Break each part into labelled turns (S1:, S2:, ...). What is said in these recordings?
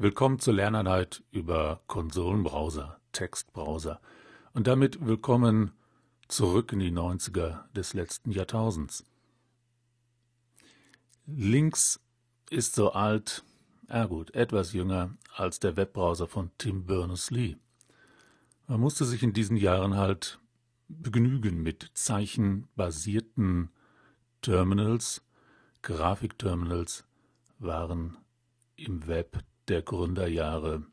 S1: Willkommen zur Lerneinheit über Konsolenbrowser, Textbrowser und damit willkommen zurück in die 90er des letzten Jahrtausends. Links ist so alt, ja gut, etwas jünger als der Webbrowser von Tim Berners-Lee. Man musste sich in diesen Jahren halt begnügen mit zeichenbasierten Terminals, Grafikterminals waren im Web der Gründerjahre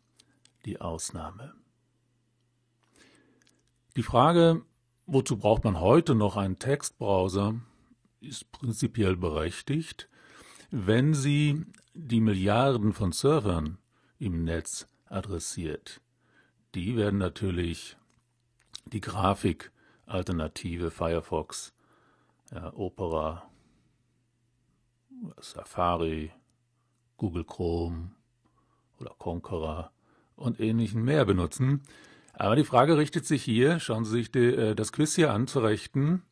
S1: die Ausnahme. Die Frage, wozu braucht man heute noch einen Textbrowser, ist prinzipiell berechtigt, wenn sie die Milliarden von Servern im Netz adressiert. Die werden natürlich die Grafikalternative Firefox, ja, Opera, Safari, Google Chrome, oder Conqueror und ähnlichen mehr benutzen. Aber die Frage richtet sich hier, schauen Sie sich die, äh, das Quiz hier anzurechten,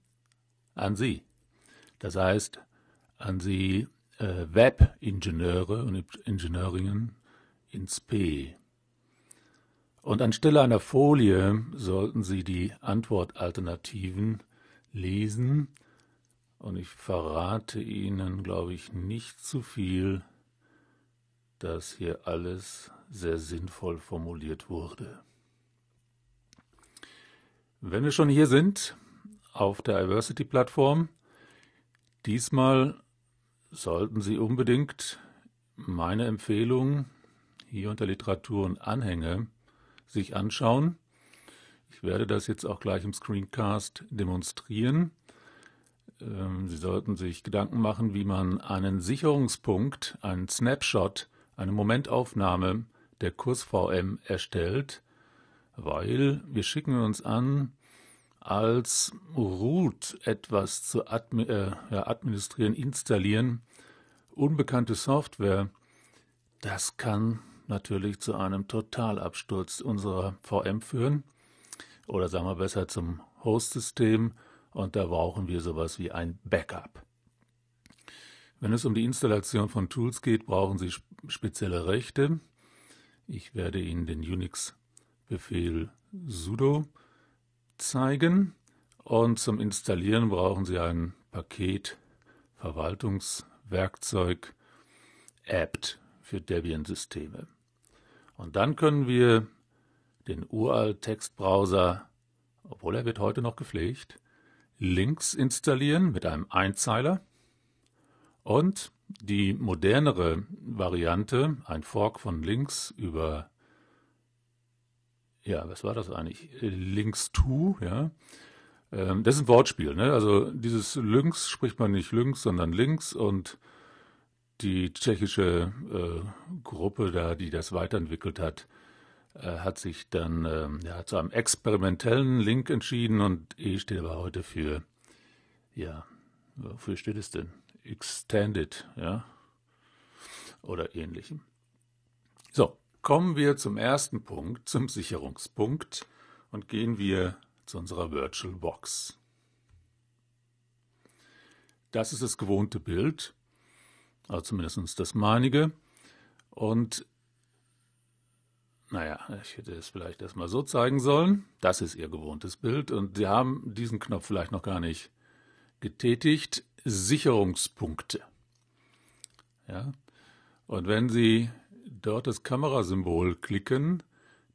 S1: an Sie. Das heißt, an Sie äh, Web-Ingenieure und Ingenieurinnen ins P. Und anstelle einer Folie sollten Sie die Antwortalternativen lesen. Und ich verrate Ihnen, glaube ich, nicht zu viel dass hier alles sehr sinnvoll formuliert wurde. Wenn wir schon hier sind, auf der Diversity-Plattform, diesmal sollten Sie unbedingt meine Empfehlung hier unter Literatur und Anhänge sich anschauen. Ich werde das jetzt auch gleich im Screencast demonstrieren. Ähm, Sie sollten sich Gedanken machen, wie man einen Sicherungspunkt, einen Snapshot eine Momentaufnahme der Kurs VM erstellt, weil wir schicken uns an, als Root etwas zu admi äh, ja, administrieren, installieren, unbekannte Software, das kann natürlich zu einem Totalabsturz unserer VM führen oder sagen wir besser zum Host-System und da brauchen wir sowas wie ein Backup. Wenn es um die Installation von Tools geht, brauchen Sie spezielle Rechte. Ich werde Ihnen den Unix-Befehl sudo zeigen. Und zum Installieren brauchen Sie ein Paket Verwaltungswerkzeug apt für Debian-Systeme. Und dann können wir den uralt Textbrowser, obwohl er wird heute noch gepflegt, links installieren mit einem Einzeiler und die modernere Variante, ein Fork von links über, ja, was war das eigentlich? Links to, ja. Ähm, das ist ein Wortspiel, ne? Also dieses Lynx spricht man nicht Lynx, sondern links und die tschechische äh, Gruppe da, die das weiterentwickelt hat, äh, hat sich dann äh, ja, zu einem experimentellen Link entschieden und E steht aber heute für, ja, wofür steht es denn? Extended, ja, oder ähnlichem. So, kommen wir zum ersten Punkt, zum Sicherungspunkt und gehen wir zu unserer Virtual Box. Das ist das gewohnte Bild, also zumindest das meinige. Und naja, ich hätte es vielleicht erstmal so zeigen sollen. Das ist Ihr gewohntes Bild und Sie haben diesen Knopf vielleicht noch gar nicht getätigt. Sicherungspunkte. Ja? Und wenn Sie dort das Kamerasymbol klicken,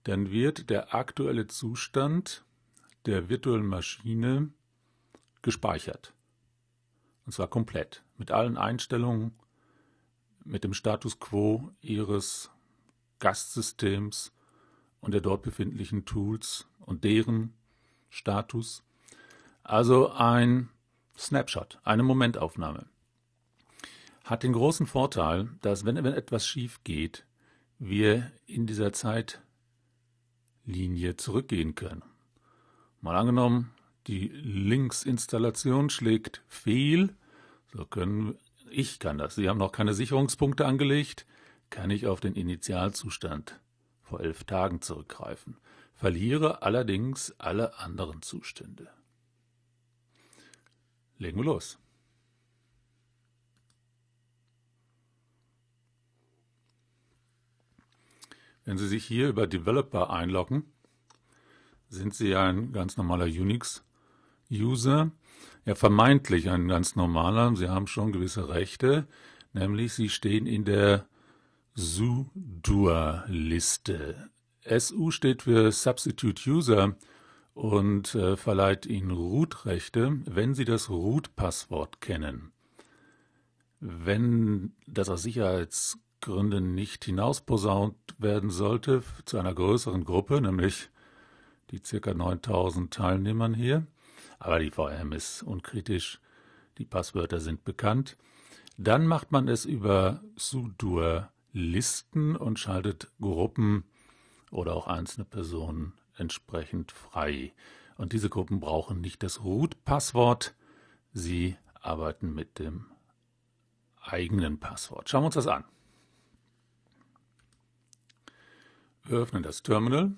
S1: dann wird der aktuelle Zustand der virtuellen Maschine gespeichert. Und zwar komplett, mit allen Einstellungen, mit dem Status quo Ihres Gastsystems und der dort befindlichen Tools und deren Status. Also ein Snapshot, eine Momentaufnahme, hat den großen Vorteil, dass wenn, wenn etwas schief geht, wir in dieser Zeitlinie zurückgehen können. Mal angenommen, die Linksinstallation schlägt fehl, so können ich kann das. Sie haben noch keine Sicherungspunkte angelegt, kann ich auf den Initialzustand vor elf Tagen zurückgreifen, verliere allerdings alle anderen Zustände. Legen wir los. Wenn Sie sich hier über Developer einloggen, sind Sie ein ganz normaler Unix-User. Ja, vermeintlich ein ganz normaler. Sie haben schon gewisse Rechte, nämlich Sie stehen in der SUDUR-Liste. SU steht für Substitute User und äh, verleiht ihnen Root-Rechte, wenn sie das Root-Passwort kennen. Wenn das aus Sicherheitsgründen nicht hinausposaunt werden sollte zu einer größeren Gruppe, nämlich die ca. 9000 Teilnehmern hier, aber die VM ist unkritisch, die Passwörter sind bekannt, dann macht man es über sudur Listen und schaltet Gruppen oder auch einzelne Personen entsprechend frei. Und diese Gruppen brauchen nicht das Root-Passwort, sie arbeiten mit dem eigenen Passwort. Schauen wir uns das an. Wir öffnen das Terminal.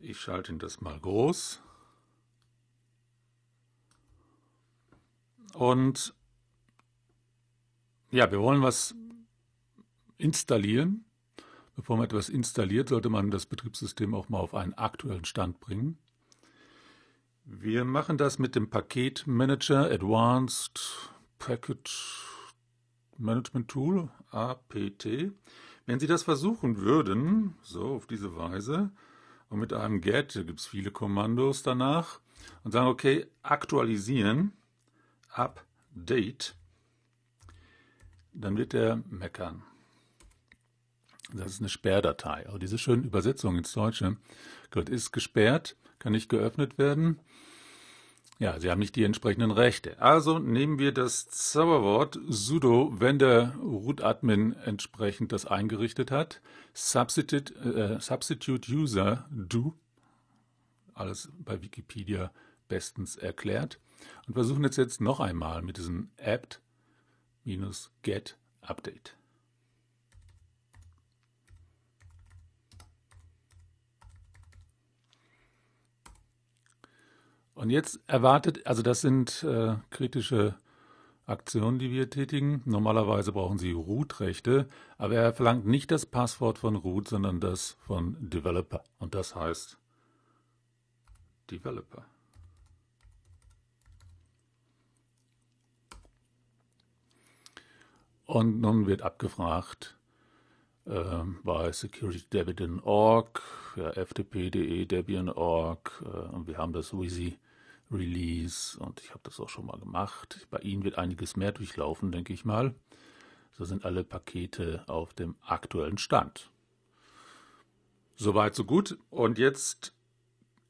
S1: Ich schalte ihn das mal groß. Und ja, wir wollen was installieren. Bevor man etwas installiert, sollte man das Betriebssystem auch mal auf einen aktuellen Stand bringen. Wir machen das mit dem Paket Manager Advanced Packet Management Tool, APT. Wenn Sie das versuchen würden, so auf diese Weise, und mit einem Get, da gibt es viele Kommandos danach, und sagen, okay, aktualisieren, Update, dann wird er meckern das ist eine Sperrdatei. Aber diese schöne Übersetzung ins Deutsche, Gott ist gesperrt, kann nicht geöffnet werden. Ja, sie haben nicht die entsprechenden Rechte. Also nehmen wir das Zauberwort sudo, wenn der Root-Admin entsprechend das eingerichtet hat. Substitute, äh, Substitute User do. Alles bei Wikipedia bestens erklärt. Und versuchen jetzt, jetzt noch einmal mit diesem apt-get update. Und jetzt erwartet, also das sind äh, kritische Aktionen, die wir tätigen. Normalerweise brauchen Sie Root-Rechte, aber er verlangt nicht das Passwort von Root, sondern das von Developer. Und das heißt Developer. Und nun wird abgefragt, ähm, bei securitydebian.org, ja, ftp.de, debian.org äh, und wir haben das Wheezy Release und ich habe das auch schon mal gemacht. Bei Ihnen wird einiges mehr durchlaufen, denke ich mal. So sind alle Pakete auf dem aktuellen Stand. Soweit, so gut. Und jetzt,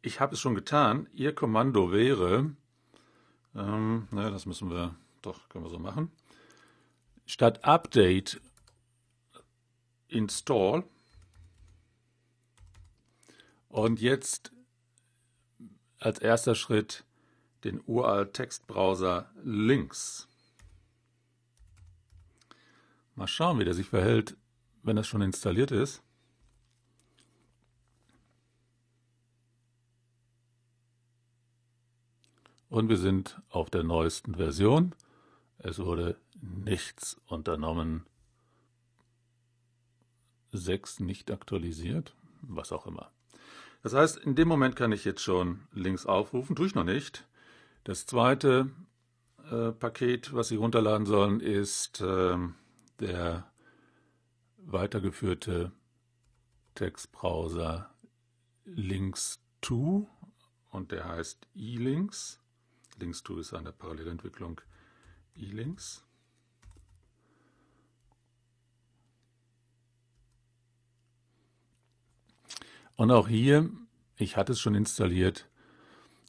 S1: ich habe es schon getan, Ihr Kommando wäre, ähm, naja, das müssen wir, doch, können wir so machen, statt Update Install. Und jetzt als erster Schritt den uralt Textbrowser Links. Mal schauen, wie der sich verhält, wenn das schon installiert ist. Und wir sind auf der neuesten Version. Es wurde nichts unternommen 6 nicht aktualisiert, was auch immer. Das heißt, in dem Moment kann ich jetzt schon links aufrufen, tue ich noch nicht. Das zweite äh, Paket, was Sie runterladen sollen, ist äh, der weitergeführte Textbrowser Links to und der heißt eLinks. Links to ist eine Parallelentwicklung eLinks. Und auch hier, ich hatte es schon installiert,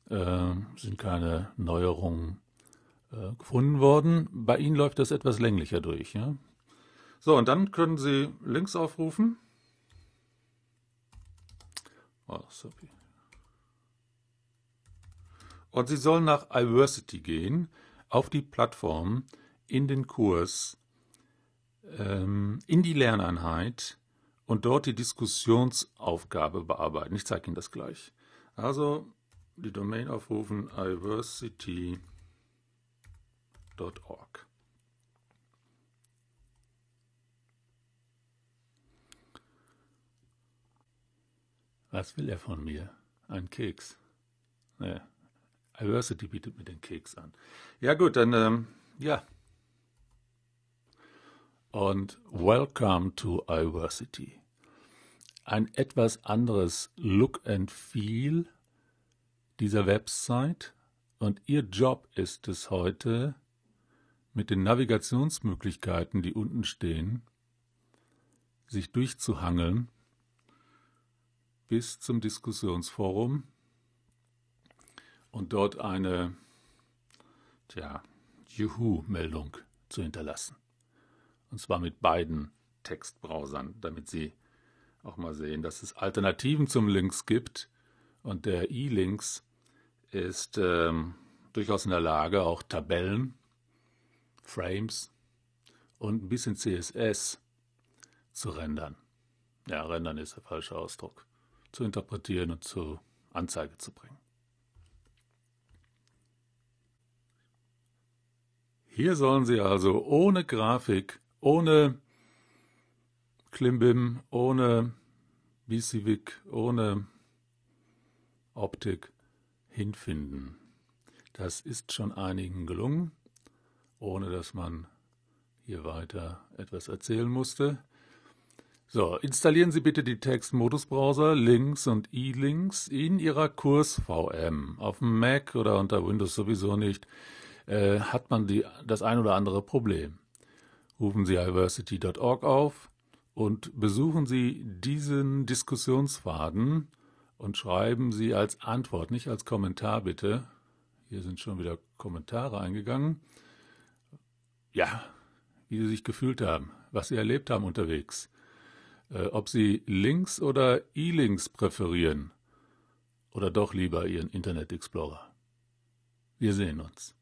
S1: äh, sind keine Neuerungen äh, gefunden worden. Bei Ihnen läuft das etwas länglicher durch. Ja? So, und dann können Sie Links aufrufen. Oh, sorry. Und Sie sollen nach Iversity gehen, auf die Plattform, in den Kurs, ähm, in die Lerneinheit und dort die Diskussionsaufgabe bearbeiten. Ich zeige Ihnen das gleich. Also die Domain aufrufen diversity.org. Was will er von mir? Ein Keks. Naja, Diversity bietet mir den Keks an. Ja gut, dann ähm, ja, und Welcome to Iversity. Ein etwas anderes Look and Feel dieser Website und Ihr Job ist es heute, mit den Navigationsmöglichkeiten, die unten stehen, sich durchzuhangeln bis zum Diskussionsforum und dort eine, tja, Juhu-Meldung zu hinterlassen. Und zwar mit beiden Textbrowsern, damit Sie auch mal sehen, dass es Alternativen zum Links gibt. Und der E-Links ist ähm, durchaus in der Lage, auch Tabellen, Frames und ein bisschen CSS zu rendern. Ja, rendern ist der falsche Ausdruck. Zu interpretieren und zur Anzeige zu bringen. Hier sollen Sie also ohne Grafik ohne Klimbim, ohne Bisiwik, ohne Optik hinfinden. Das ist schon einigen gelungen, ohne dass man hier weiter etwas erzählen musste. So, installieren Sie bitte die Textmodusbrowser links und e-links in Ihrer Kurs-VM. Auf dem Mac oder unter Windows sowieso nicht, äh, hat man die, das ein oder andere Problem. Rufen Sie diversity.org auf und besuchen Sie diesen Diskussionsfaden und schreiben Sie als Antwort, nicht als Kommentar bitte. Hier sind schon wieder Kommentare eingegangen. Ja, wie Sie sich gefühlt haben, was Sie erlebt haben unterwegs. Äh, ob Sie Links oder E-Links präferieren oder doch lieber Ihren Internet Explorer. Wir sehen uns.